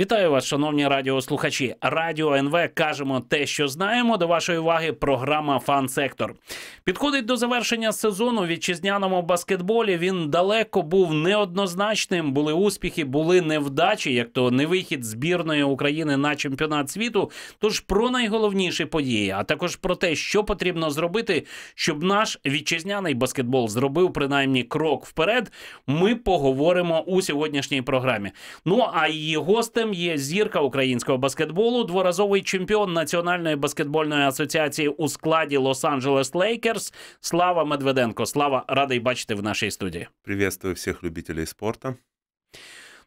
Вітаю вас, шановні радіослухачі. Радіо НВ кажемо те, що знаємо. До вашої уваги програма Фан-сектор підходить до завершення сезону в вітчизняному баскетболі. Він далеко був неоднозначним. Були успіхи, були невдачі, як то не вихід збірної України на чемпіонат світу. Тож про найголовніші події, а також про те, що потрібно зробити, щоб наш вітчизняний баскетбол зробив принаймні крок вперед. Ми поговоримо у сьогоднішній програмі. Ну а її гостем. Гравцем є зірка українського баскетболу, дворазовий чемпіон Національної баскетбольної асоціації у складі Лос-Анджелес Лейкерс. Слава Медведенко. Слава радий бачити в нашій студії. Приветствую всіх любителів спорту.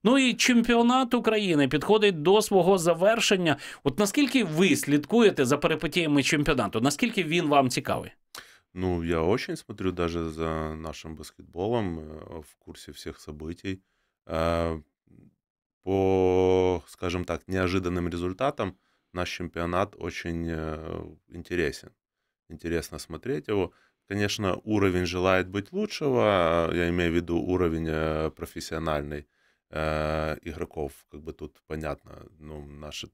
Ну і чемпіонат України підходить до свого завершення. От наскільки ви слідкуєте за перипетіями чемпіонату? Наскільки він вам цікавий? Ну, я очень смотрю даже за нашим баскетболом, э, в курсі всіх событий. Э, по, скажем так, неожиданным результатам наш чемпионат очень э, интересен. Интересно смотреть его. Конечно, уровень желает быть лучшего, а, я имею в виду уровень э, профессиональный э, игроков, как бы тут понятно, ну, наше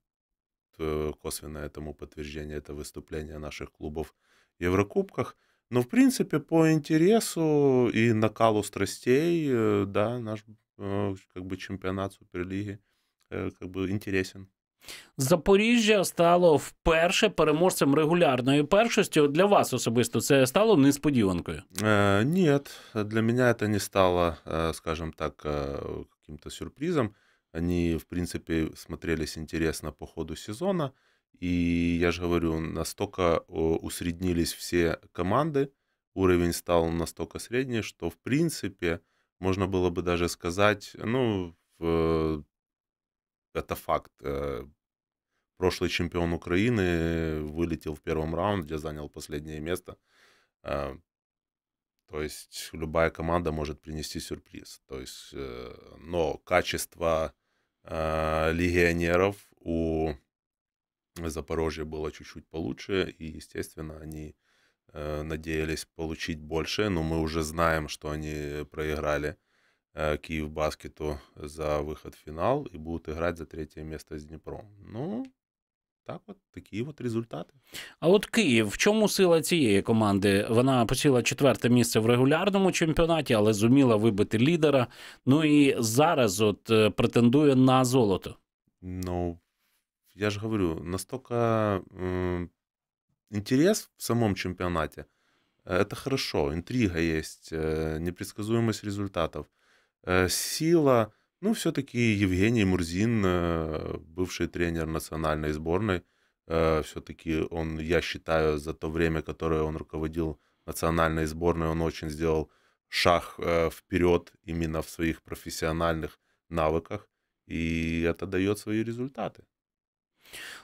косвенное этому подтверждение, это выступление наших клубов в Еврокубках – но, в принципе, по интересу и накалу страстей, э, да, наш э, как бы чемпионат Суперлиги э, как бы интересен. Запоріжжя стало вперше переможцем регулярної першості. Для вас особисто це стало несподіванкою? Э, Ні, для мене це не стало, скажімо так, каким-то сюрпризом. Они, в принципе, смотрелись интересно по ходу сезона. И я же говорю, настолько усреднились все команды, уровень стал настолько средний, что в принципе можно было бы даже сказать, ну, это факт. Э, прошлый чемпион Украины вылетел в первом раунде, занял последнее место. Э, то есть любая команда может принести сюрприз. То есть, э, но качество легионеров у Запорожье было чуть-чуть получше, и, естественно, они э, надеялись получить больше, но мы уже знаем, что они проиграли э, Киев Баскету за выход в финал и будут играть за третье место с Дніпром. Ну, так от такі от результати. А от Київ, в чому сила цієї команди? Вона посіла четверте місце в регулярному чемпіонаті, але зуміла вибити лідера. Ну і зараз от е, претендує на золото. Ну я же говорю, настолько интерес в самом чемпионате, э, это хорошо, интрига есть, э, непредсказуемость результатов, э, сила, ну, все-таки Евгений Мурзин, бывший тренер национальной сборной, все-таки он, я считаю, за то время, которое он руководил национальной сборной, он очень сделал шаг вперед именно в своих профессиональных навыках, и это дает свои результаты.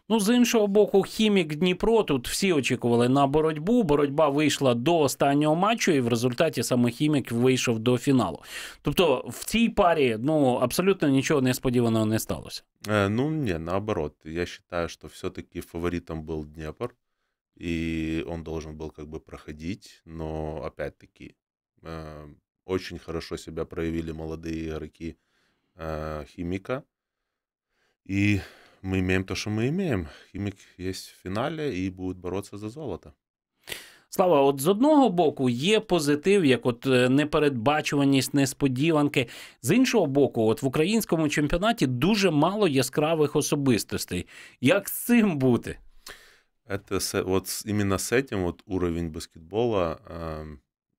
Ну, з іншого боку, хімік Дніпро тут всі очікували на боротьбу. Боротьба вийшла до останнього матчу, і в результаті саме хімік вийшов до фіналу. Тобто в цій парі ну абсолютно нічого несподіваного не сталося. Э, ну не, наоборот, я вважаю, що все-таки фаворитом був Днепр, і он должен был как бы проходить, но опять-таки э, очень хорошо себе проявили молодые игроки э, химика. И ми маємо те, що ми маємо. Хімік є в фіналі і будуть боротися за золото. Слава, от з одного боку є позитив, як от е, непередбачуваність, несподіванки. З іншого боку, от в українському чемпіонаті дуже мало яскравих особистостей. Як з цим бути? Это, вот именно с этим вот уровень баскетбола,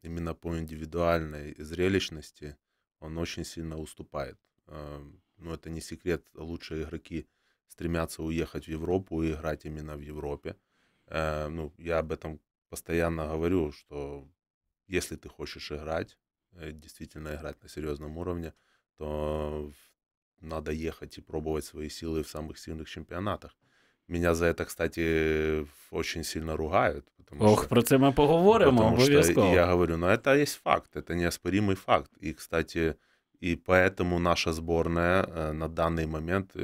іменно по індивідуальній зрелищности, он очень сильно уступає. Но ну, это не секрет, лучшие игроки – стремятся уехать в Европу и играть именно в Европе. Э, ну, я об этом постоянно говорю, что если ты хочешь играть, э, действительно играть на серьезном уровне, то надо ехать и пробовать свои силы в самых сильных чемпионатах. Меня за это, кстати, очень сильно ругают. Потому Ох, что, про це ми поговоримо обов'язково. Я говорю, но ну, это есть факт, это неоспоримый факт. И, кстати, и поэтому наша сборная э, на данный момент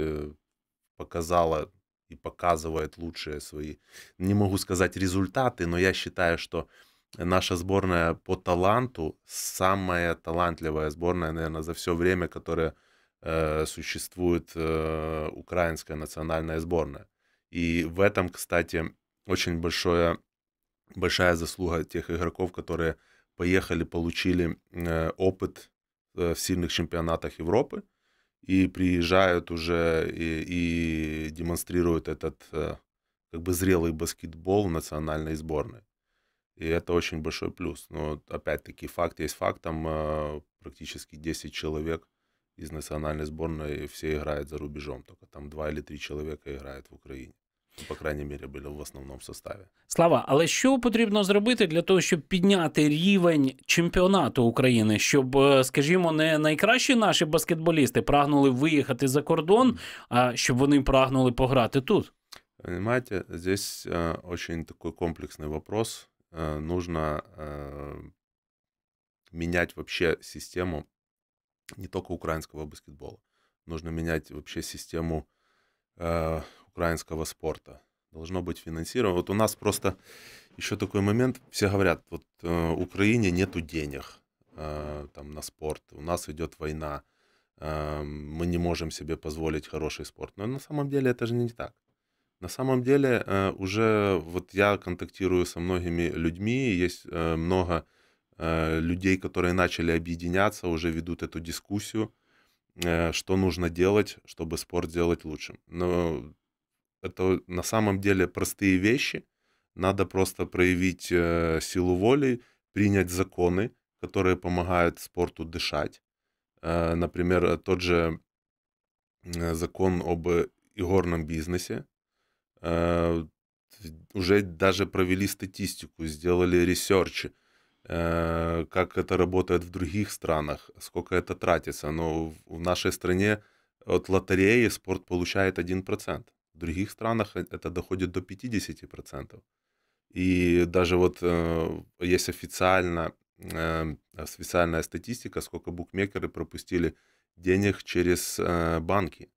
показала и показывает лучшие свои, не могу сказать результаты, но я считаю, что наша сборная по таланту самая талантливая сборная, наверное, за все время, которое э, существует э, украинская национальная сборная. И в этом, кстати, очень большое, большая заслуга тех игроков, которые поехали, получили э, опыт э, в сильных чемпионатах Европы, и приезжают уже и, и демонстрируют этот э, как бы зрелый баскетбол в национальной сборной. И это очень большой плюс. Но опять-таки факт есть факт, там э, практически 10 человек из национальной сборной все играют за рубежом, только там 2 или 3 человека играют в Украине. по крайній мірі, були в основному составі. Слава, але що потрібно зробити для того, щоб підняти рівень чемпіонату України, щоб, е, скажімо, не найкращі наші баскетболісти прагнули виїхати за кордон, а щоб вони прагнули пограти тут? Понимаете, здесь э, очень такой комплексный вопрос. Э, нужно э, менять вообще систему не только украинского баскетбола. Нужно менять вообще систему э, украинского спорта должно быть финансировано. Вот у нас просто еще такой момент, все говорят, вот э, Украине нету денег э, там на спорт, у нас идет война, э, мы не можем себе позволить хороший спорт. Но на самом деле это же не так. На самом деле э, уже вот я контактирую со многими людьми, есть э, много э, людей, которые начали объединяться, уже ведут эту дискуссию, э, что нужно делать, чтобы спорт сделать лучше. Но это на самом деле простые вещи. Надо просто проявить э, силу воли, принять законы, которые помогают спорту дышать. Э, например, э, тот же э, закон об э, игорном бизнесе. Э, уже даже провели статистику, сделали ресерч, э, как это работает в других странах, сколько это тратится. Но в нашей стране от лотереи спорт получает 1%. В других странах э, это доходит до 50%. И даже вот э, есть официально, э, официальная статистика, сколько букмекеры пропустили денег через э, банки.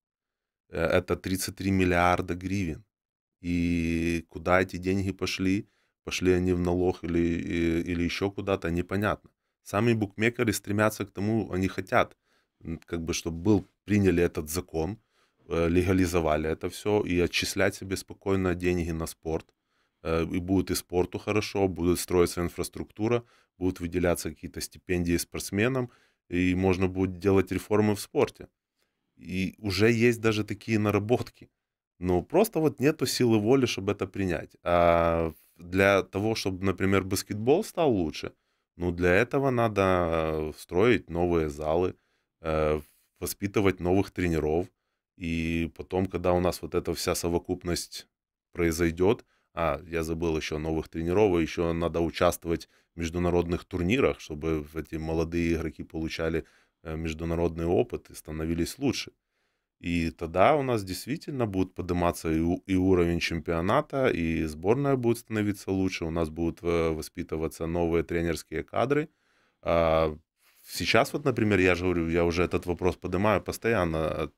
Э, это 33 миллиарда гривен. И куда эти деньги пошли, пошли они в налог или, э, или еще куда-то, непонятно. Сами букмекеры стремятся к тому, они хотят, как бы, чтобы был приняли этот закон, Э, легализовали это все и отчислять себе спокойно деньги на спорт. Э, и будет и спорту хорошо, будет строиться инфраструктура, будут выделяться какие-то стипендии спортсменам, и можно будет делать реформы в спорте. И уже есть даже такие наработки. Но просто вот нету силы воли, чтобы это принять. А для того, чтобы, например, баскетбол стал лучше, ну, для этого надо э, строить новые залы, воспитывать новых тренеров – и потом, когда у нас вот эта вся совокупность произойдет, а, я забыл еще новых тренеров, еще надо участвовать в международных турнирах, чтобы эти молодые игроки получали э, международный опыт и становились лучше. И тогда у нас действительно будет подниматься и, и уровень чемпионата, и сборная будет становиться лучше, у нас будут э, воспитываться новые тренерские кадры. А, сейчас вот, например, я же говорю, я уже этот вопрос поднимаю постоянно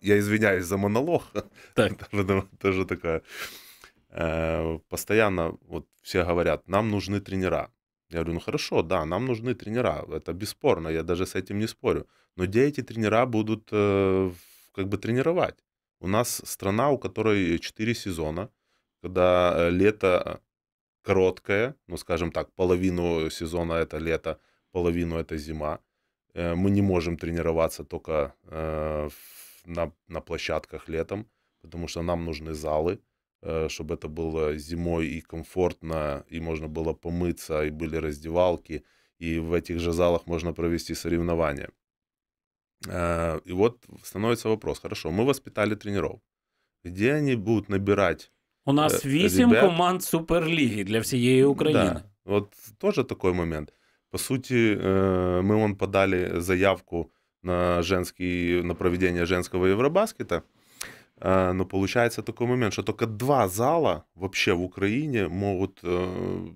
я извиняюсь за монолог. Так. Тоже, ну, тоже такое. Э, постоянно вот все говорят, нам нужны тренера. Я говорю, ну хорошо, да, нам нужны тренера, это бесспорно, я даже с этим не спорю. Но где эти тренера будут э, как бы тренировать? У нас страна, у которой 4 сезона, когда э, лето короткое, ну скажем так, половину сезона это лето, половину это зима. Э, мы не можем тренироваться только э, на, на площадках летом, потому что нам нужны залы, э, чтобы это было зимой и комфортно, и можно было помыться, и были раздевалки, и в этих же залах можно провести соревнования. И вот становится вопрос, хорошо, мы воспитали тренеров, где они будут набирать У нас 8 ребят? команд Суперлиги для всей Украины. Да, вот тоже такой момент – по сути, э, мы вон подали заявку на, женский, на проведение женского Евробаскета. Э, но получается такой момент, что только два зала вообще в Украине могут э,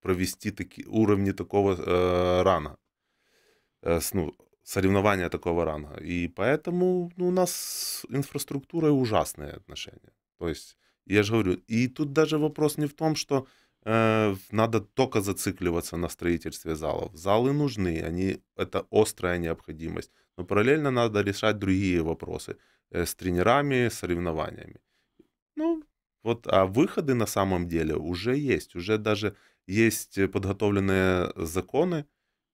провести таки, уровни такого э, рана, с, ну, соревнования такого ранга, И поэтому ну, у нас с инфраструктурой ужасные отношения. То есть, я же говорю, и тут даже вопрос не в том, что Э, надо только зацикливаться на строительстве залов. Залы нужны, они, это острая необходимость. Но параллельно надо решать другие вопросы э, с тренерами, соревнованиями. Ну, вот, а выходы на самом деле уже есть. Уже даже есть подготовленные законы,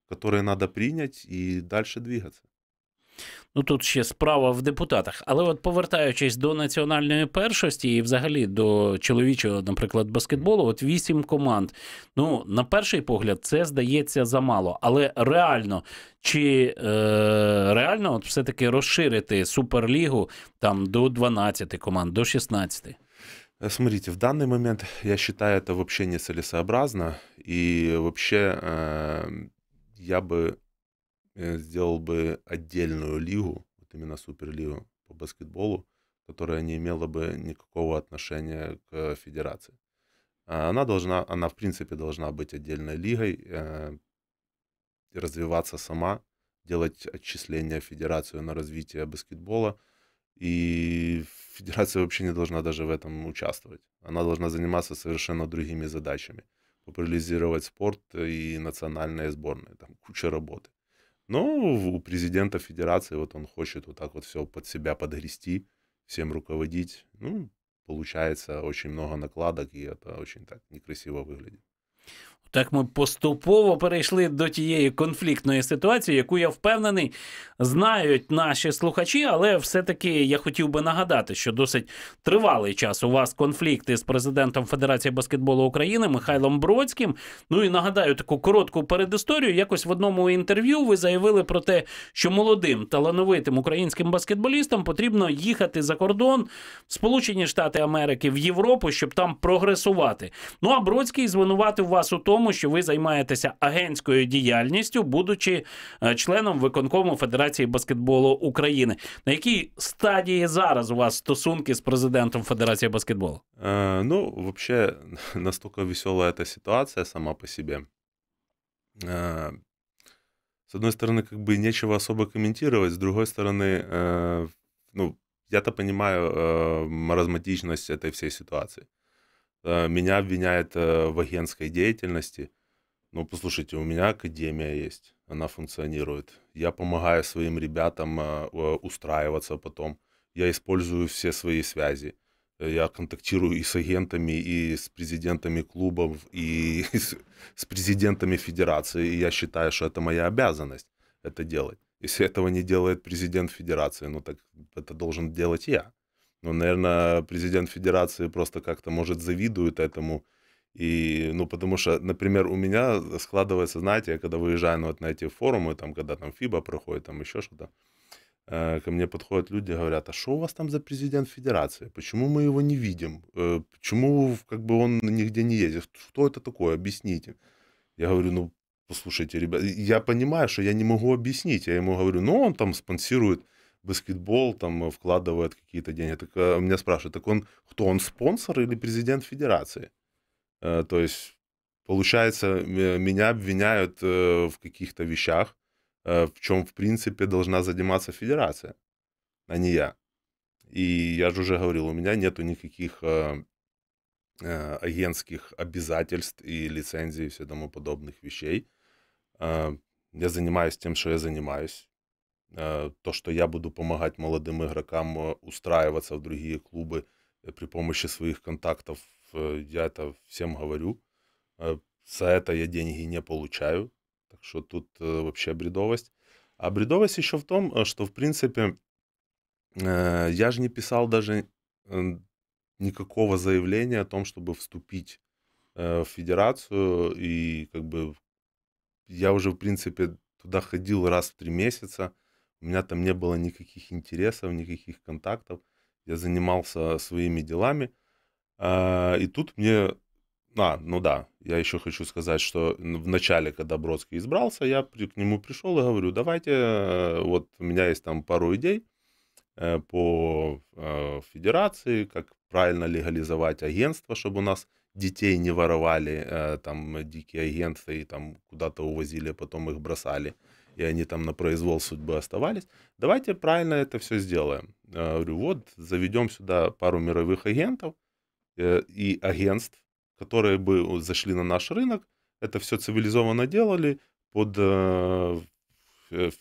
которые надо принять и дальше двигаться. Ну тут ще справа в депутатах. Але от повертаючись до національної першості і взагалі до чоловічого, наприклад, баскетболу, от вісім команд. Ну, на перший погляд, це здається замало. Але реально, чи е, реально от все-таки розширити суперлігу там до 12 команд, до 16? Е, смотрите, в данный момент я считаю это вообще нецелесообразно. И вообще э, я бы Э, сделал бы отдельную лигу, вот именно суперлигу по баскетболу, которая не имела бы никакого отношения к федерации. А, она должна, она в принципе должна быть отдельной лигой, э, развиваться сама, делать отчисления в федерацию на развитие баскетбола. И федерация вообще не должна даже в этом участвовать. Она должна заниматься совершенно другими задачами. Популяризировать спорт и национальные сборные. Там куча работы. Но ну, у президента федерации вот он хочет вот так вот все под себя подгрести, всем руководить. Ну, получается очень много накладок, и это очень так некрасиво выглядит. Так ми поступово перейшли до тієї конфліктної ситуації, яку я впевнений знають наші слухачі, але все-таки я хотів би нагадати, що досить тривалий час у вас конфлікти з президентом Федерації баскетболу України Михайлом Бродським. Ну і нагадаю таку коротку передісторію. Якось в одному інтерв'ю ви заявили про те, що молодим талановитим українським баскетболістам потрібно їхати за кордон в Сполучені Штати Америки в Європу, щоб там прогресувати. Ну а Бродський звинуватив вас у тому тому, що ви займаєтеся агентською діяльністю, будучи е, членом виконкому Федерації баскетболу України. На якій стадії зараз у вас стосунки з президентом Федерації баскетболу? Э, ну, взагалі, настолько весела ця ситуація сама по себе. Э, с одной стороны, как бы нечего особо комментировать, с другой стороны, э, ну, я-то понимаю э, маразматичность этой всей ситуації. Э, меня обвиняют э, в агентской деятельности. Ну, послушайте, у меня академия есть, она функционирует. Я помогаю своим ребятам э, устраиваться потом. Я использую все свои связи. Я контактирую и с агентами, и с президентами клубов, и с президентами федерации. И я считаю, что это моя обязанность это делать. Если этого не делает президент федерации, ну так это должен делать я. Но, ну, наверное, президент федерации просто как-то, может, завидует этому. И, ну, потому что, например, у меня складывается, знаете, я когда выезжаю ну, вот на эти форумы, там, когда там ФИБА проходит, там еще что-то, э, ко мне подходят люди и говорят, а что у вас там за президент федерации? Почему мы его не видим? Э, почему, как бы, он нигде не ездит? Что это такое? Объясните. Я говорю, ну, послушайте, ребят, я понимаю, что я не могу объяснить. Я ему говорю, ну, он там спонсирует баскетбол, там э, вкладывает какие-то деньги. Так э, меня спрашивают, так он кто, он спонсор или президент федерации? Э, то есть, получается, меня обвиняют в каких-то вещах, в чем, в принципе, должна заниматься федерация, а не я. И я же уже говорил, у меня нету никаких агентских обязательств и лицензий и все тому подобных вещей. Я занимаюсь тем, что я занимаюсь то, что я буду помогать молодым игрокам устраиваться в другие клубы при помощи своих контактов, я это всем говорю. За это я деньги не получаю, так что тут вообще бредовость. А бредовость еще в том, э, что, в принципе, э, я же не писал даже э, никакого заявления о том, чтобы вступить в федерацию, и как бы я уже, в принципе, туда ходил раз в три месяца – у меня там не было никаких интересов, никаких контактов. Я занимался своими делами. А, и тут мне... А, ну да, я еще хочу сказать, что в начале, когда Бродский избрался, я к нему пришел и говорю, давайте, э, вот у меня есть там пару идей э, по э, федерации, как правильно легализовать агентство, чтобы у нас детей не воровали, там, дикие агенты и там куда-то увозили, а потом их бросали и они там на произвол судьбы оставались. Давайте правильно это все сделаем. Я э, говорю, вот заведем сюда пару мировых агентов э, и агентств, которые бы зашли на наш рынок, это все цивилизованно делали под э,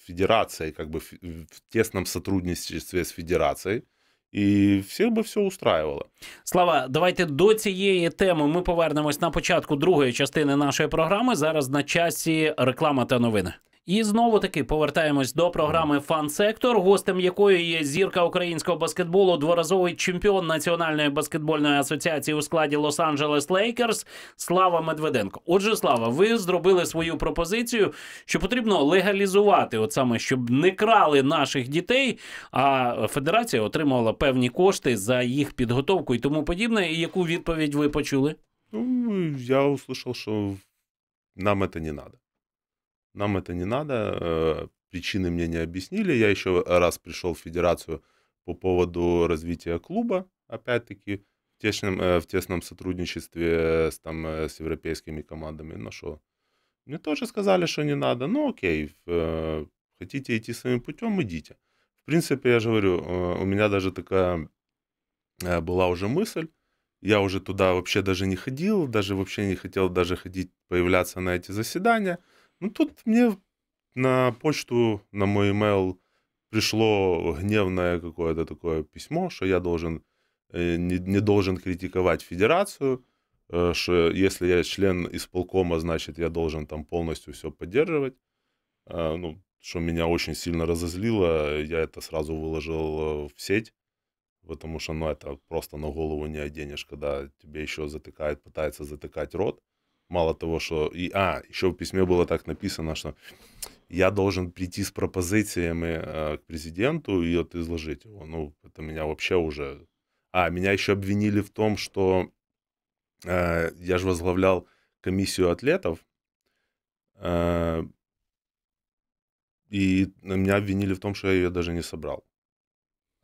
федерацией, как бы в тесном сотрудничестве с федерацией. І всіх би все устраивало. Слава, давайте до цієї теми ми повернемось на початку другої частини нашої програми. Зараз на часі реклама та новини. І знову таки повертаємось до програми Фан-сектор, гостем якої є зірка українського баскетболу, дворазовий чемпіон Національної баскетбольної асоціації у складі Лос-Анджелес Лейкерс Слава Медведенко. Отже, слава, ви зробили свою пропозицію, що потрібно легалізувати, от саме щоб не крали наших дітей. А федерація отримувала певні кошти за їх підготовку і тому подібне. І яку відповідь ви почули? Ну, я услышав, що нам це не треба. нам это не надо, э, причины мне не объяснили. Я еще раз пришел в федерацию по поводу развития клуба, опять-таки, в тесном, э, в тесном сотрудничестве с, там, э, с европейскими командами. Ну что, мне тоже сказали, что не надо. Ну окей, хотите идти своим путем, идите. В принципе, я же говорю, у меня даже такая была уже мысль, я уже туда вообще даже не ходил, даже вообще не хотел даже ходить, появляться на эти заседания – ну, тут мне на почту, на мой email пришло гневное какое-то такое письмо, что я должен, э, не, не должен критиковать федерацию, э, что если я член исполкома, значит, я должен там полностью все поддерживать. Э, ну, что меня очень сильно разозлило, я это сразу выложил в сеть, потому что, ну, это просто на голову не оденешь, когда тебе еще затыкает, пытается затыкать рот. Мало того, что и а, еще в письме было так написано, что я должен прийти с пропозиціями э, к президенту и вот изложить его, Ну, это меня вообще уже А, меня еще обвинили в том, что э, я ж возглавлял комиссию атлетов. Э, и меня обвинили в том, что я ее даже не собрал.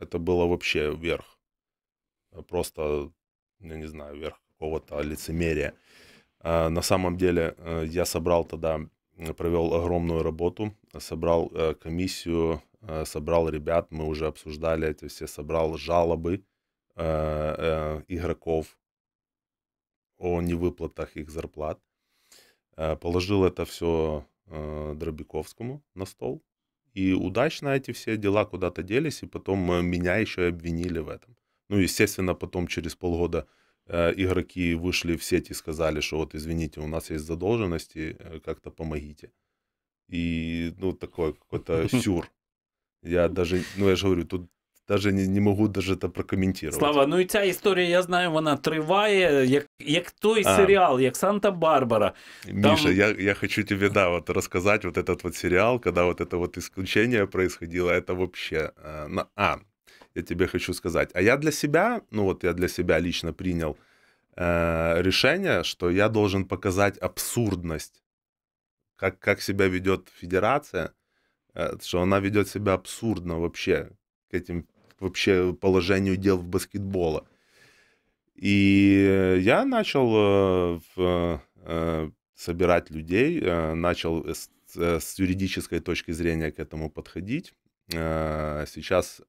Это было вообще вверх. Просто, я ну, не знаю, вверх какого-то лицемерия. Э, на самом деле э, я собрал тогда, провел огромную работу, собрал э, комиссию, собрал ребят, мы уже обсуждали эти все, собрал жалобы игроков о невыплатах их зарплат. Положил это все Дробиковскому на стол. И удачно эти все дела куда-то делись, и потом меня еще и обвинили в этом. Ну, естественно, потом через полгода Э, игроки вышли в сеть и сказали, что вот извините, у нас есть задолженности, э, как-то помогите. И ну такой какой-то сюр. Я даже, ну я же говорю, тут Даже не, не могу даже это прокомментировать. Слава, ну і ця історія, я знаю, вона триває, як як той а. серіал, як Санта-Барбара. Міша, Там... я я хочу тебе да, вот, розказати вот этот вот серіал, коли вот это вот исключение происходило, это вообще. Э, а, я тебе хочу сказать. А я для себя, ну вот я для себя лично принял э, решение, что я должен показать абсурдность, как, как себя ведет федерация, э, что она ведет себя абсурдно вообще к этим вообще положению дел в баскетбола. И я начал э, в, э, собирать людей, э, начал с, э, с юридической точки зрения к этому подходить. Э, сейчас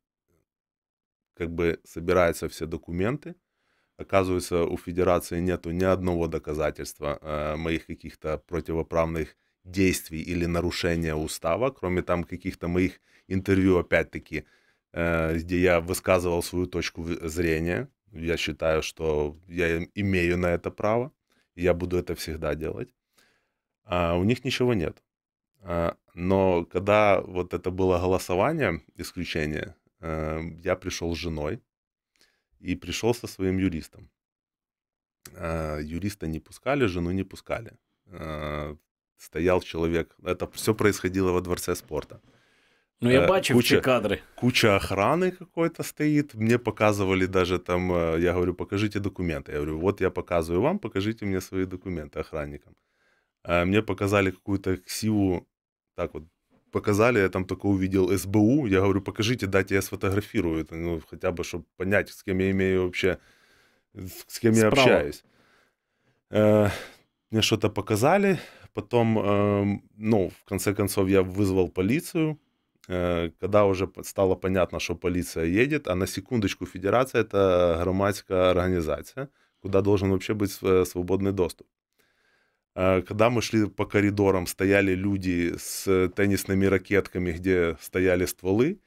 как бы собираются все документы. Оказывается, у Федерации нету ни одного доказательства э, моих каких-то противоправных действий или нарушения устава, кроме там каких-то моих интервью, опять-таки, э, где я высказывал свою точку зрения. Я считаю, что я имею на это право, и я буду это всегда делать. А у них ничего нет. А, но когда вот это было голосование, исключение, Эм, я пришел с женой и пришел со своим юристом. Э, юриста не пускали, жену не пускали. Э, стоял человек. Это все происходило во дворце спорта. Ну, я э, бачив куча, ці кадри. Куча охраны какой-то стоит. Мне показывали даже там, я говорю, покажите документы. Я говорю, вот я показываю вам, покажите мне свои документы охранникам. Мне показали какую-то ксиву, так вот, показали, я там только увидел СБУ, я говорю, покажите, дайте я сфотографирую это, ну, хотя бы, чтобы понять, с кем я имею вообще, с кем Справа. я общаюсь. Э, мне что-то показали, потом, э, ну, в конце концов, я вызвал полицию, э, когда уже стало понятно, что полиция едет, а на секундочку федерация – это громадская организация, куда должен вообще быть э, свободный доступ. Э, когда мы шли по коридорам, стояли люди с теннисными ракетками, где стояли стволы.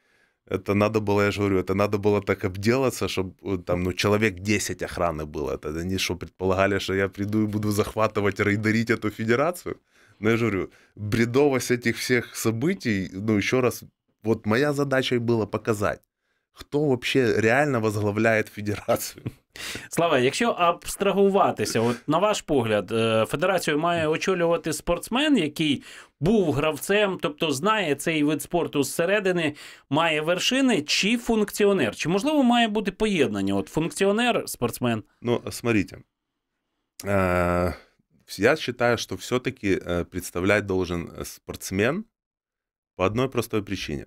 Это надо было, я же говорю, это надо было так обделаться, чтобы э, там, ну, человек 10 охраны было. Это они что, предполагали, что я приду и буду захватывать, рейдерить эту федерацию? Но ну, я же говорю, бредовость этих всех событий, ну, еще раз, вот моя задача и была показать, Хто вообще реально возглавляє федерацію? Слава, якщо абстрагуватися, от на ваш погляд, е, федерацію має очолювати спортсмен, який був гравцем, тобто знає цей вид спорту зсередини, має вершини, чи функціонер? Чи можливо має бути поєднання? От функціонер, спортсмен? Ну, смотрите. Е, я вважаю, що все-таки е, представлять должен спортсмен по одной простой причині.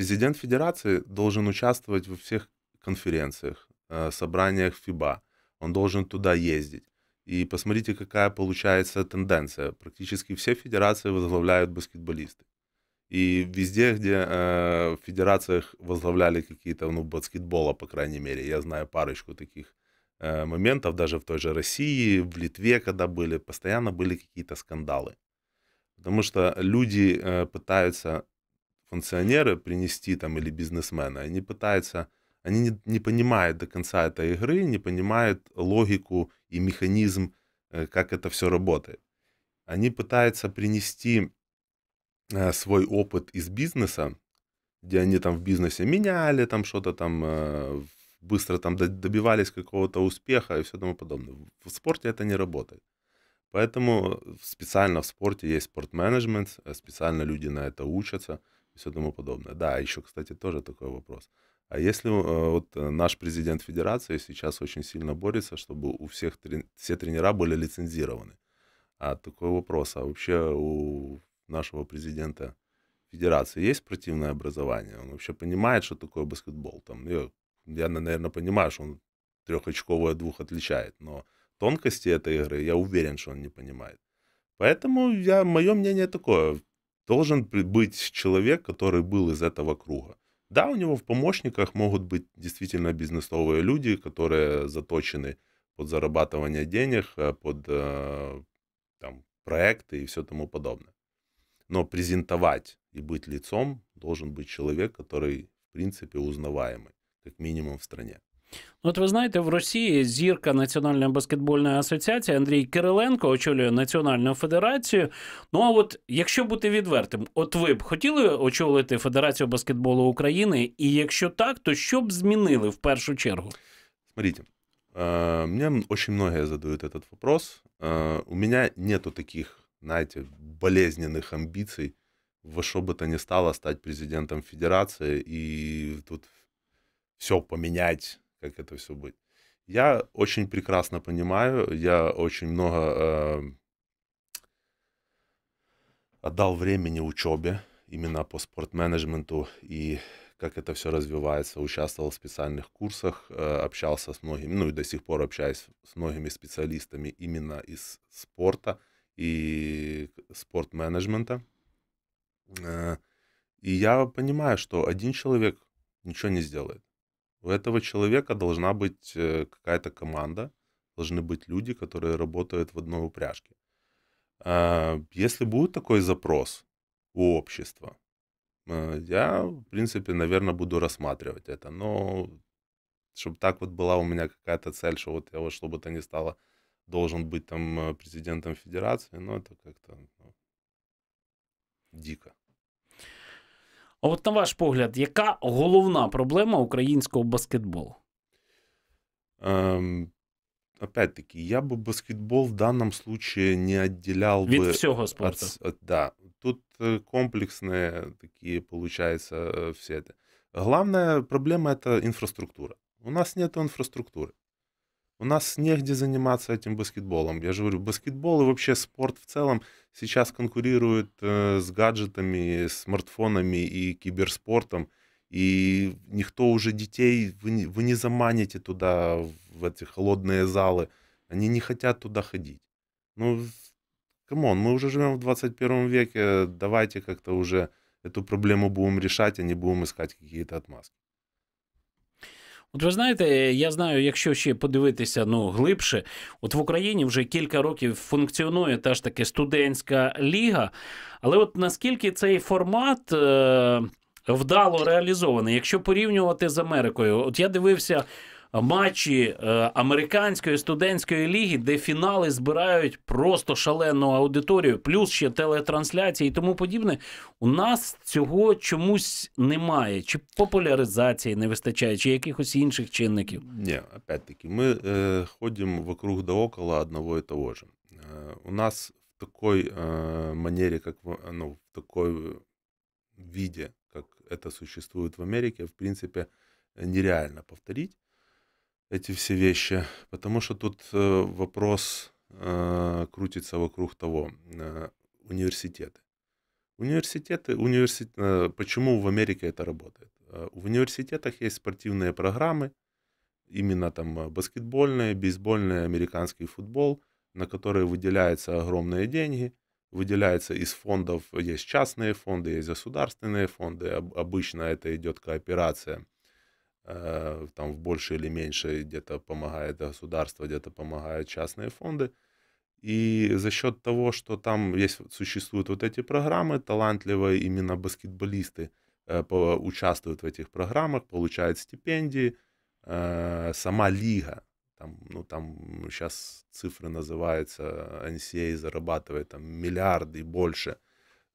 Президент федерации должен участвовать во всех конференциях, э, собраниях ФИБА. Он должен туда ездить. И посмотрите, какая получается тенденция. Практически все федерации возглавляют баскетболисты. И везде, где э, в федерациях возглавляли какие-то, ну, баскетбола, по крайней мере, я знаю парочку таких э, моментов, даже в той же России, в Литве, когда были, постоянно были какие-то скандалы. Потому что люди пытаются функционеры принести там или бизнесмены, они пытаются, они не, не понимают до конца этой игры, не понимают логику и механизм, э, как это все работает. Они пытаются принести э, свой опыт из бизнеса, где они там в бизнесе меняли там что-то там, э, быстро там добивались какого-то успеха и все тому подобное. В спорте это не работает. Поэтому специально в спорте есть спортменеджмент, специально люди на это учатся все тому подобное. Да, еще, кстати, тоже такой вопрос. А если э, вот э, наш президент федерации сейчас очень сильно борется, чтобы у всех все тренера были лицензированы? А такой вопрос, а вообще у нашего президента федерации есть спортивное образование? Он вообще понимает, что такое баскетбол? Там, я, наверное, понимаю, что он трехочковое двух отличает, но тонкости этой игры я уверен, что он не понимает. Поэтому я, мое мнение такое, должен быть человек, который был из этого круга. Да, у него в помощниках могут быть действительно бизнесовые люди, которые заточены под зарабатывание денег, э, под э, там, проекты и все тому подобное. Но презентовать и быть лицом должен быть человек, который, в принципе, узнаваемый, как минимум в стране. Ну, от ви знаєте, в Росії зірка Національної баскетбольної асоціації Андрій Кириленко очолює Національну федерацію. Ну а от якщо бути відвертим, от ви б хотіли очолити Федерацію баскетболу України? І якщо так, то що б змінили в першу чергу? Смотрите, Мені очень многие задають этот вопрос. У мене нету таких, знаете, болезненных амбиций во что бы то ни стало стати президентом федерації і тут все поміняти. как это все быть. Я очень прекрасно понимаю, я очень много э, отдал времени учебе, именно по спортменеджменту и как это все развивается. Участвовал в специальных курсах, э, общался с многими, ну и до сих пор общаюсь с многими специалистами именно из спорта и спортменеджмента. Э, и я понимаю, что один человек ничего не сделает. У этого человека должна быть э, какая-то команда, должны быть люди, которые работают в одной упряжке. А, если будет такой запрос у общества, э, я, в принципе, наверное, буду рассматривать это. Но чтобы так вот была у меня какая-то цель, что вот я вот, чтобы бы то ни стало должен быть там э, президентом федерации, но ну, это как-то ну, дико. А от на ваш погляд, яка головна проблема українського баскетболу? Эм, ем, опять-таки, я бы баскетбол в даному случае не відділяв Вид бы... всего От, от, да, тут е, комплексные такие, получается, е, все это. Главная проблема — це інфраструктура. У нас нет інфраструктури. У нас негде заниматься этим баскетболом. Я же говорю, баскетбол и вообще спорт в целом сейчас конкурирует э, с гаджетами, смартфонами и киберспортом. И никто уже детей, вы не, вы не заманите туда, в эти холодные залы. Они не хотят туда ходить. Ну, камон, мы уже живем в 21 веке, давайте как-то уже эту проблему будем решать, а не будем искать какие-то отмазки. От ви знаєте, е, я знаю, якщо ще подивитися ну глибше, от в Україні вже кілька років функціонує та ж таки студентська ліга, але от наскільки цей формат. Е- Вдало реалізований. Якщо порівнювати з Америкою, от я дивився матчі е, американської студентської ліги, де фінали збирають просто шалену аудиторію, плюс ще телетрансляції і тому подібне. У нас цього чомусь немає. Чи популяризації не вистачає, чи якихось інших чинників? Ні, опять-таки, ми е, ходимо вокруг да около одного і того ж. Е, у нас в такій е, манері, як ну, в такій виде, як це существує в Америці, в принципі, нереально повторить. эти все вещи, потому что тут э, вопрос э, крутится вокруг того, э, университеты. Университеты, университет, почему в Америке это работает? В университетах есть спортивные программы, именно там баскетбольные, бейсбольные, американский футбол, на которые выделяются огромные деньги, выделяются из фондов, есть частные фонды, есть государственные фонды, обычно это идет кооперация Э, там в большей или меньшей где-то помогает государство, где-то помогают частные фонды. И за счет того, что там есть, существуют вот эти программы, талантливые именно баскетболисты э, участвуют в этих программах, получают стипендии. Э, сама лига, там, ну там сейчас цифры называются, NCA а зарабатывает там миллиарды и больше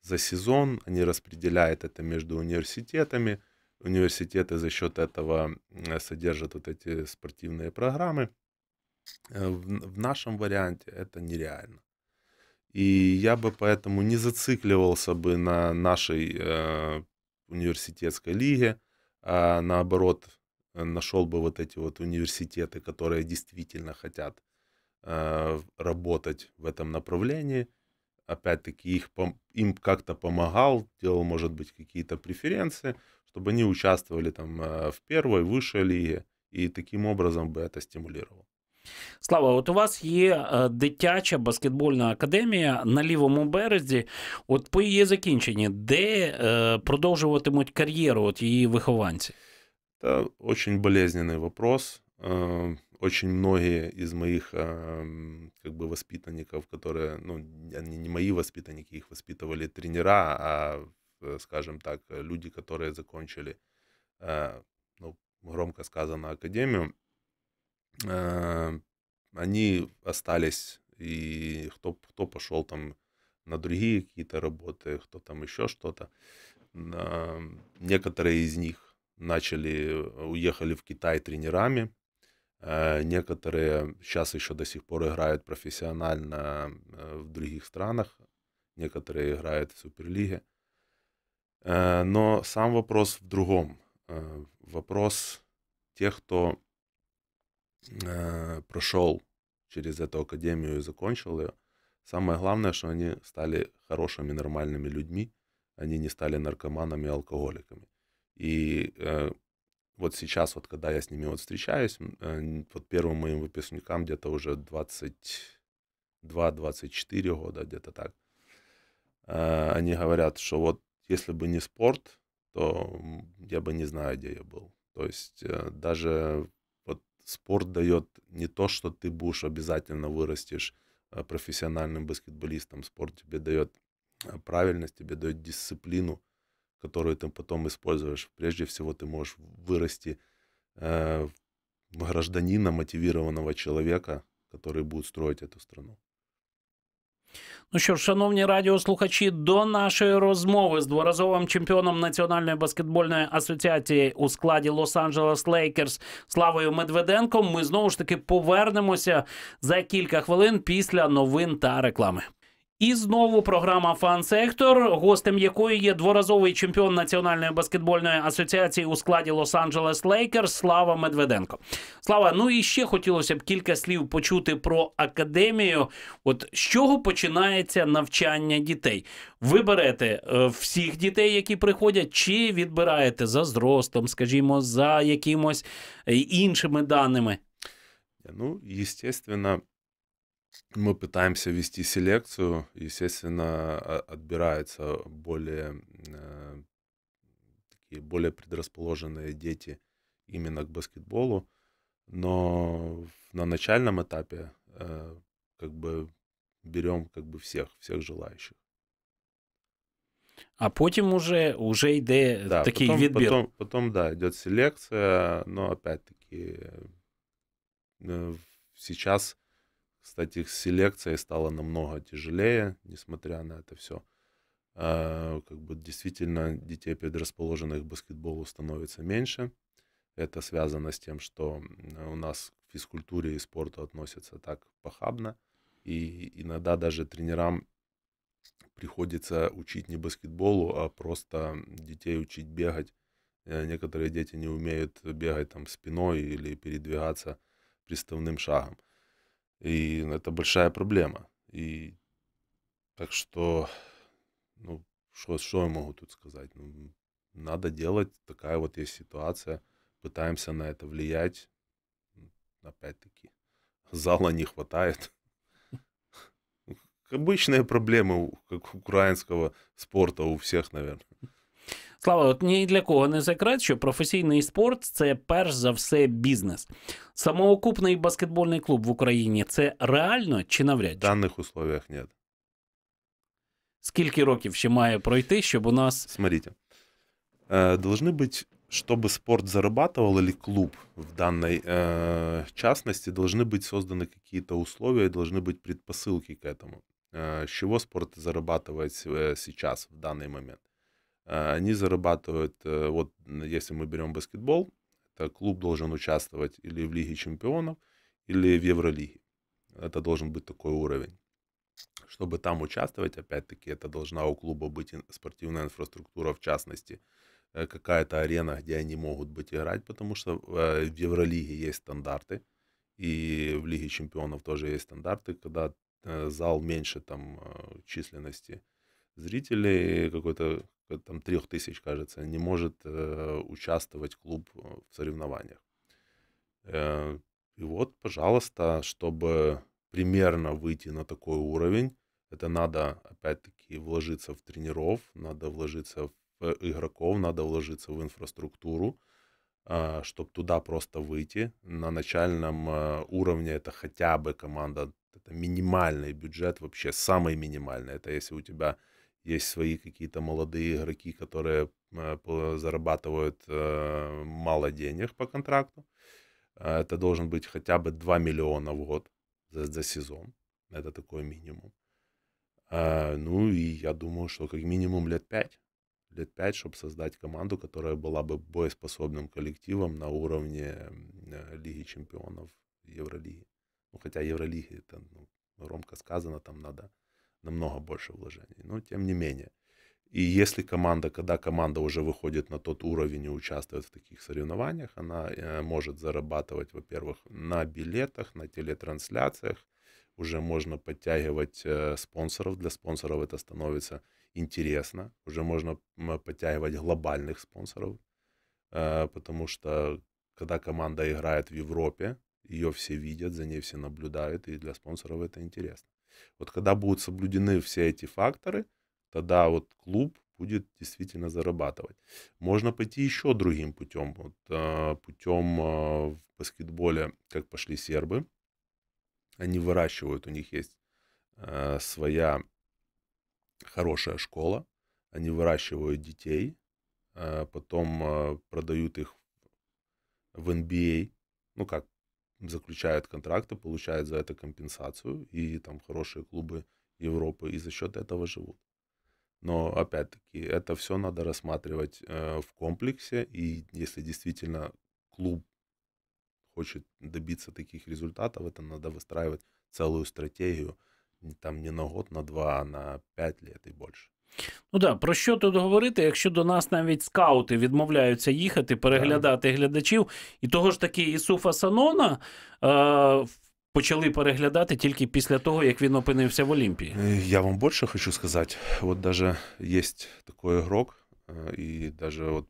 за сезон, они распределяют это между университетами – университеты за счет этого содержат вот эти спортивные программы. Э, в нашем варианте это нереально. И я бы поэтому не зацикливался бы на нашей э, университетской лиге, а наоборот э, нашел бы вот эти вот университеты, которые действительно хотят э, работать в этом направлении. Опять-таки их, им как-то помогал, делал, может быть, какие-то преференции – чтобы они участвовали там э, в первой, высшей лиге, и таким образом бы это стимулировало. Слава, от у вас є э, дитяча баскетбольна академія на лівому березі. От по її закінченні, де е, э, продовжуватимуть кар'єру от її вихованці? Це дуже болезненний вопрос. Очень многие из моїх как бы воспитанников, которые, ну, они не мои воспитанники, их воспитывали тренера, а Э, скажем так, э, люди, которые закончили, э, ну, громко сказано, академию, они остались, и кто, кто пошел там на другие какие-то работы, кто там еще что-то. Некоторые из них начали, уехали в Китай тренерами, некоторые сейчас еще до сих пор играют профессионально в других странах, некоторые играют в Суперлиге. Э, но сам вопрос в другом. Э, вопрос тех, кто э, прошел через эту академию и закончил ее. Самое главное, что они стали хорошими, нормальными людьми. Они не стали наркоманами и алкоголиками. И вот сейчас, вот когда я с ними вот встречаюсь, вот первым моим выпускникам где-то уже 22-24 года, где-то так, они говорят, что вот если бы не спорт, то я бы не знаю, где я был. То есть э, даже вот спорт дает не то, что ты будешь обязательно вырастешь э, профессиональным баскетболистом. Спорт тебе дает э, правильность, тебе дает дисциплину, которую ты потом используешь. Прежде всего ты можешь вырасти гражданина, мотивированного человека, который будет строить эту страну. Ну що ж, шановні радіослухачі, до нашої розмови з дворазовим чемпіоном Національної баскетбольної асоціації у складі Лос-Анджелес Лейкерс Славою Медведенком ми знову ж таки повернемося за кілька хвилин після новин та реклами. І знову програма Фан-сектор, гостем якої є дворазовий чемпіон Національної баскетбольної асоціації у складі Лос-Анджелес Лейкерс Слава Медведенко. Слава, ну і ще хотілося б кілька слів почути про академію. От з чого починається навчання дітей? Ви берете е, всіх дітей, які приходять, чи відбираєте за зростом, скажімо, за якимось е, іншими даними? Ну, звісно. мы пытаемся вести селекцию, естественно, отбираются более э, такие более предрасположенные дети именно к баскетболу, но на начальном этапе э, как бы берем как бы всех, всех желающих. А потом уже уже идет да, такий потом, відбір. Потом, потом, да, идет селекция, но опять-таки э, сейчас кстати, их селекция стала намного тяжелее, несмотря на это все. А, как бы действительно детей, предрасположенных к баскетболу, становится меньше. Это связано с тем, что у нас к физкультуре и спорту относятся так похабно. И иногда даже тренерам приходится учить не баскетболу, а просто детей учить бегать. Э, некоторые дети не умеют бегать там спиной или передвигаться приставным шагом. И это большая проблема. И так что, ну, что, что я могу тут сказать? Ну, надо делать, такая вот есть ситуация. Пытаемся на это влиять. Опять-таки, зала не хватает. Обычные проблемы, как украинского спорта у всех, наверное. Слава, от ні для кого не секрет, що професійний спорт це перш за все бізнес. Самоокупний баскетбольний клуб в Україні це реально чи навряд? чи? В даних условиях ні. Скільки років ще має пройти, щоб у нас. Смотрите. Е, должны быть, чтобы спорт зарабатывал или клуб в данной э, частности, должны быть созданы какие-то условия, должны быть предпосылки к этому. Э, с чего спорт зарабатывает э, сейчас, в данный момент? А, они зарабатывают, э, вот если мы берем баскетбол, это клуб должен участвовать или в Лиге чемпионов, или в Евролиге. Это должен быть такой уровень. Чтобы там участвовать, опять-таки, это должна у клуба быть спортивная инфраструктура, в частности, э, какая-то арена, где они могут быть играть, потому что э, в Евролиге есть стандарты, и в Лиге чемпионов тоже есть стандарты, когда зал меньше там численности – зрителей, какой-то там трех тысяч, кажется, не может э, участвовать клуб э, в соревнованиях. Э, и вот, пожалуйста, чтобы примерно выйти на такой уровень, это надо, опять-таки, вложиться в тренеров, надо вложиться в игроков, надо вложиться в инфраструктуру, э, чтобы туда просто выйти. На начальном э, уровне это хотя бы команда, это минимальный бюджет, вообще самый минимальный. Это если у тебя есть свои какие-то молодые игроки, которые э, зарабатывают э, мало денег по контракту. Э, это должен быть хотя бы 2 миллиона в год за, за сезон. Это такой минимум. Ну и я думаю, что как минимум лет 5 лет 5, чтобы создать команду, которая была бы боеспособным коллективом на уровне Лиги чемпионов Евролиги. Ну, хотя Евролиги, это ну, громко сказано, там надо намного больше вложений. Но тем не менее. И если команда, когда команда уже выходит на тот уровень и участвует в таких соревнованиях, она э, может зарабатывать, во-первых, на билетах, на телетрансляциях, уже можно подтягивать э, спонсоров, для спонсоров это становится интересно, уже можно подтягивать глобальных спонсоров, э, потому что когда команда играет в Европе, ее все видят, за ней все наблюдают, и для спонсоров это интересно. Вот когда будут соблюдены все эти факторы, тогда вот клуб будет действительно зарабатывать. Можно пойти еще другим путем. Вот, а, путем а, в баскетболе, как пошли сербы. Они выращивают, у них есть а, своя хорошая школа. Они выращивают детей, потом продают их в NBA. Ну как, заключают контракты, получают за это компенсацию, и там хорошие клубы Европы и за счет этого живут. Но опять-таки, это все надо рассматривать э, в комплексе, и если действительно клуб хочет добиться таких результатов, это надо выстраивать целую стратегию, там не на год, на два, а на пять лет и больше. Ну так, про що тут говорити, якщо до нас навіть скаути відмовляються їхати, переглядати так. глядачів, і того ж таки Ісуфа Санона е, почали переглядати тільки після того, як він опинився в Олімпії. Е, я вам більше хочу сказати. От навіть є такой игрок, е, і навіть от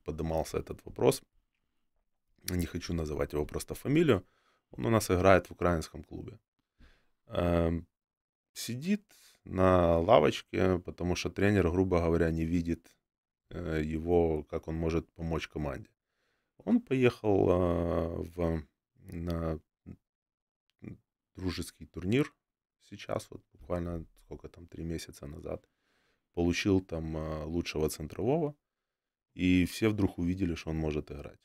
цей этот вопрос. Не хочу називати його просто фамилию. Он у нас грає в украинском клубе. Сидит на лавочке, потому что тренер, грубо говоря, не видит э, его, как он может помочь команде. Он поехал а, в, на дружеский турнир сейчас, вот буквально сколько там, три месяца назад. Получил там а, лучшего центрового, и все вдруг увидели, что он может играть.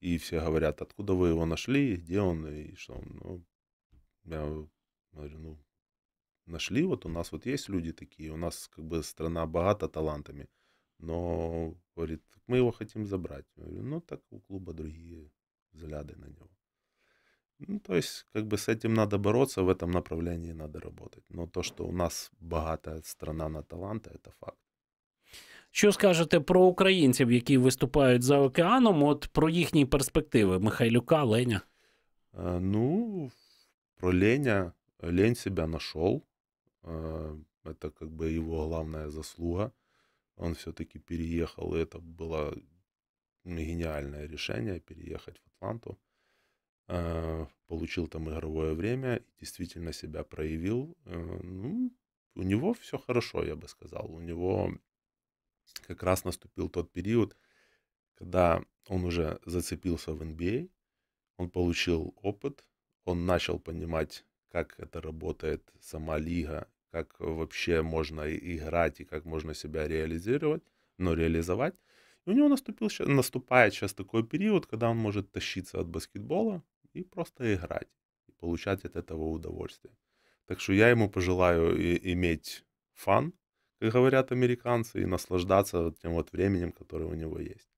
И все говорят, откуда вы его нашли, где он, и что он. Ну, я говорю, ну, нашли. Вот у нас вот есть люди такие, у нас как бы страна богата талантами, но, говорит, мы его хотим забрать. Я говорю, ну так у клуба другие взгляды на него. Ну, то есть, как бы с этим надо бороться, в этом направлении надо работать. Но то, что у нас богатая страна на таланты, это факт. Що скажете про українців, які виступають за океаном? От про їхні перспективи Михайлюка, Леня? Е, ну, про Леня. Лень себе нашел. А, это как бы его главная заслуга. Он все-таки переехал, и это было гениальное решение переехать в Атланту. А, получил там игровое время, и действительно себя проявил. Э, ну, у него все хорошо, я бы сказал. У него как раз наступил тот период, когда он уже зацепился в NBA, а, он получил опыт, он начал понимать как это работает сама лига, как вообще можно играть и как можно себя реализировать, но ну, реализовать. И у него наступил, наступает сейчас такой период, когда он может тащиться от баскетбола и просто играть, и получать от этого удовольствие. Так что я ему пожелаю и, иметь фан, как говорят американцы, и наслаждаться тем вот временем, которое у него есть.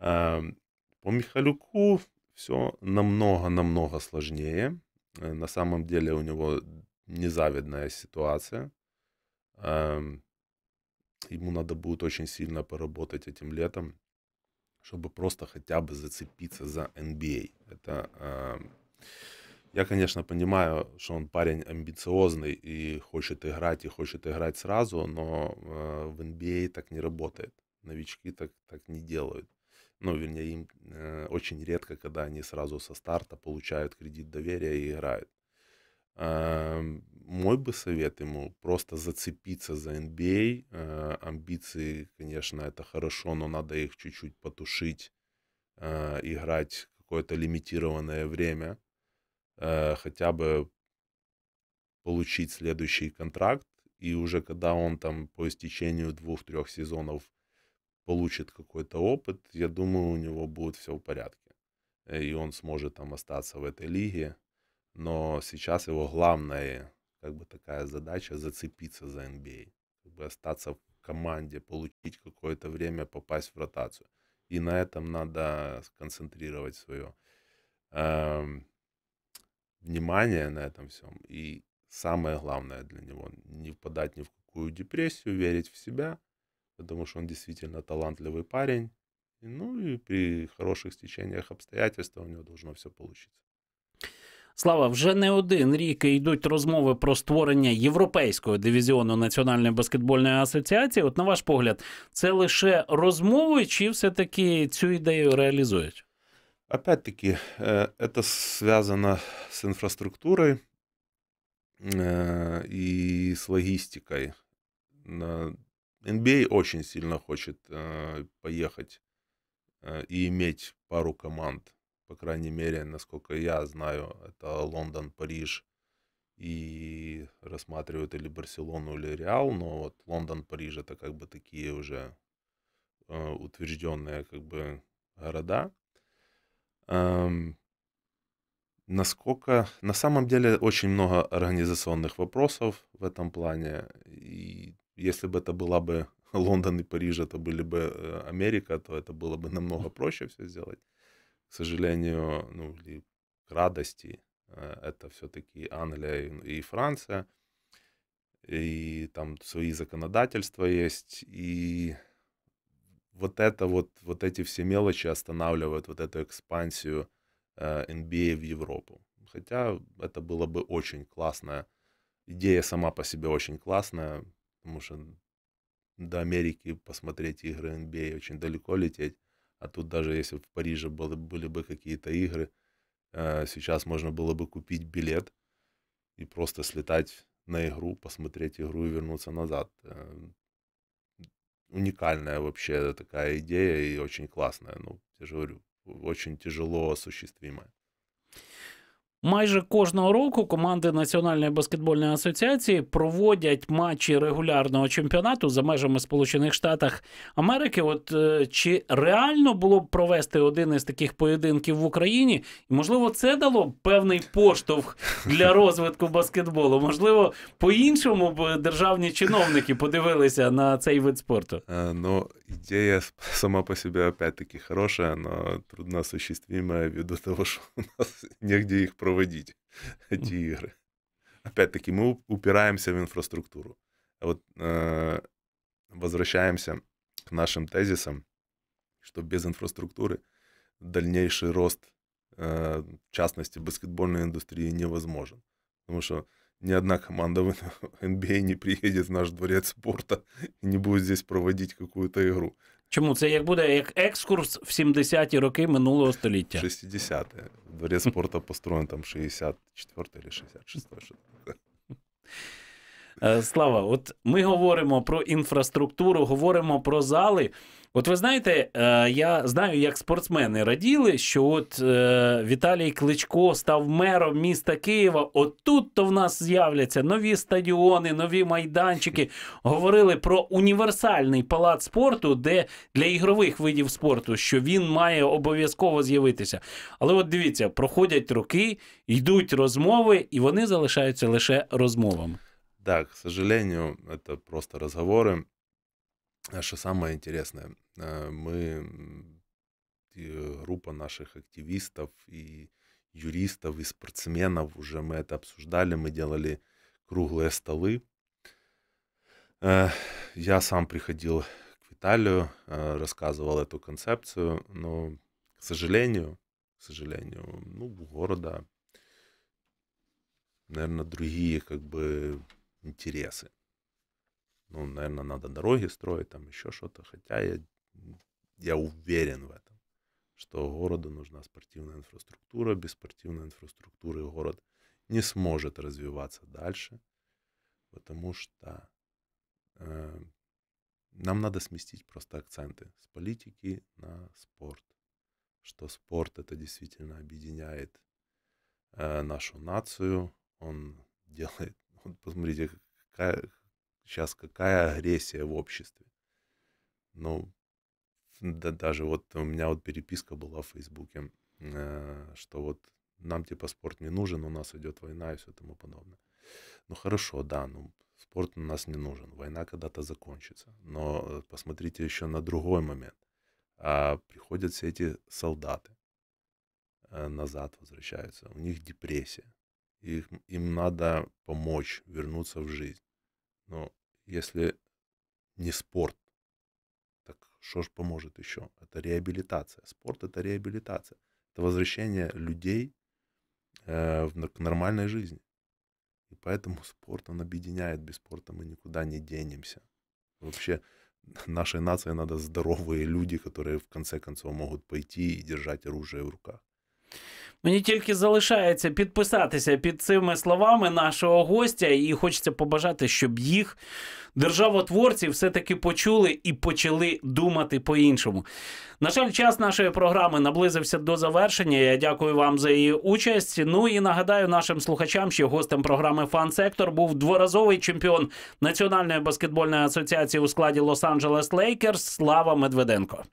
Эм, по Михалюку все намного-намного сложнее. Э, на самом деле у него незавидная ситуация. Эм, ему надо будет очень сильно поработать этим летом, чтобы просто хотя бы зацепиться за NBA. А. Это эм, я, конечно, понимаю, что он парень амбициозный и хочет играть, и хочет играть сразу, но э, в NBA а так не работает. Новички так, так не делают ну, вернее, им э, очень редко, когда они сразу со старта получают кредит доверия и играют. Э, мой бы совет ему просто зацепиться за NBA. Э, амбиции, конечно, это хорошо, но надо их чуть-чуть потушить, э, играть какое-то лимитированное время, э, хотя бы получить следующий контракт, и уже когда он там по истечению двух-трех сезонов получит какой-то опыт, я думаю, у него будет все в порядке. Э, и он сможет там остаться в этой лиге. Но сейчас его главная, как бы такая задача зацепиться за NBA. А, как бы остаться в команде, получить какое-то время, попасть в ротацию. И на этом надо сконцентрировать свое э, эм, внимание на этом всем. И самое главное для него не впадать ни в какую депрессию, верить в себя – потому что он действительно талантливый парень. Ну и при хороших стечениях обстоятельств у нього должно все получиться. Слава, вже не один рік йдуть розмови про створення європейського дивізіону Національної баскетбольної асоціації. От на ваш погляд, це лише розмови, чи все-таки цю ідею реалізують? Опять-таки, це зв'язано з інфраструктурою, е, и с логистикой. NBA а очень сильно хочет э, поехать э, и иметь пару команд. По крайней мере, насколько я знаю, это Лондон, Париж и рассматривают или Барселону, или Реал, но вот Лондон, Париж это как бы такие уже э, утвержденные как бы города. Эм, насколько на самом деле очень много организационных вопросов в этом плане и если бы это была бы Лондон и Париж, это были бы э, Америка, то это было бы намного проще все сделать. К сожалению, ну, или к радости, э, это все-таки Англия и Франция. И там свои законодательства есть. И вот это вот, вот эти все мелочи останавливают вот эту экспансию NBA э, а в Европу. Хотя это было бы очень классная идея сама по себе очень классная потому что до Америки посмотреть игры NBA а очень далеко лететь, а тут даже если в Париже были, были бы какие-то игры, э, сейчас можно было бы купить билет и просто слетать на игру, посмотреть игру и вернуться назад. Э, уникальная вообще такая идея и очень классная, но ну, я же говорю, очень тяжело осуществимая. Майже кожного року команди Національної баскетбольної асоціації проводять матчі регулярного чемпіонату за межами Сполучених Штатів Америки. От е, чи реально було б провести один із таких поєдинків в Україні? І можливо, це дало б певний поштовх для розвитку баскетболу? Можливо, по-іншому б державні чиновники подивилися на цей вид спорту? Е, ну, ідея сама по собі опять-таки хороша, але трудно осуществима ввиду того, що у нас негде їх проводити. проводить эти игры. Опять-таки, мы упираемся в инфраструктуру. А вот э, возвращаемся к нашим тезисам, что без инфраструктуры дальнейший рост, э, в частности, баскетбольной индустрии невозможен. Потому что ни одна команда в NBA а не приедет в наш дворец спорта и не будет здесь проводить какую-то игру. Чому це як буде як екскурс в 70-ті роки минулого століття? 60-те. Дворец спорту построєн там 64 й чи 66 й Е, Слава, от ми говоримо про інфраструктуру, говоримо про зали. От ви знаєте, е, я знаю, як спортсмени раділи, що от е, Віталій Кличко став мером міста Києва. От тут то в нас з'являться нові стадіони, нові майданчики. Говорили про універсальний палац спорту, де для ігрових видів спорту, що він має обов'язково з'явитися. Але от дивіться, проходять роки, йдуть розмови, і вони залишаються лише розмовами. Да, к сожалению, это просто разговоры. А Что самое интересное, э, мы, э, группа наших активистов и юристов, и спортсменов, уже мы это обсуждали, мы делали круглые столы. Э, я сам приходил к Виталию, рассказывал эту концепцию, но, к сожалению, к сожалению, ну, у города, наверное, другие как бы интересы. Ну, наверное, надо дороги строить, там еще что-то. Хотя я, я уверен в этом, что городу нужна спортивная инфраструктура. Без спортивной инфраструктуры город не сможет развиваться дальше, потому что э, нам надо сместить просто акценты с политики на спорт. Что спорт это действительно объединяет э, нашу нацию, он делает посмотрите, какая, сейчас какая агрессия в обществе. Ну, да, даже вот у меня вот переписка была в Фейсбуке, э, что вот нам типа спорт не нужен, у нас идет война и все тому подобное. Ну хорошо, да, ну спорт у нас не нужен, война когда-то закончится. Но посмотрите еще на другой момент. А, приходят все эти солдаты, э, назад возвращаются, у них депрессия их, им надо помочь вернуться в жизнь. Но если не спорт, так что же поможет еще? Это реабилитация. Спорт это реабилитация. Это возвращение людей э, в, к нормальной жизни. И поэтому спорт, он объединяет. Без спорта мы никуда не денемся. Вообще, нашей нации надо здоровые люди, которые в конце концов могут пойти и держать оружие в руках. Мені тільки залишається підписатися під цими словами нашого гостя, і хочеться побажати, щоб їх державотворці все-таки почули і почали думати по-іншому. На жаль, час нашої програми наблизився до завершення. Я дякую вам за її участь. Ну і нагадаю нашим слухачам, що гостем програми «Фан-сектор» був дворазовий чемпіон Національної баскетбольної асоціації у складі Лос-Анджелес Лейкерс Слава Медведенко.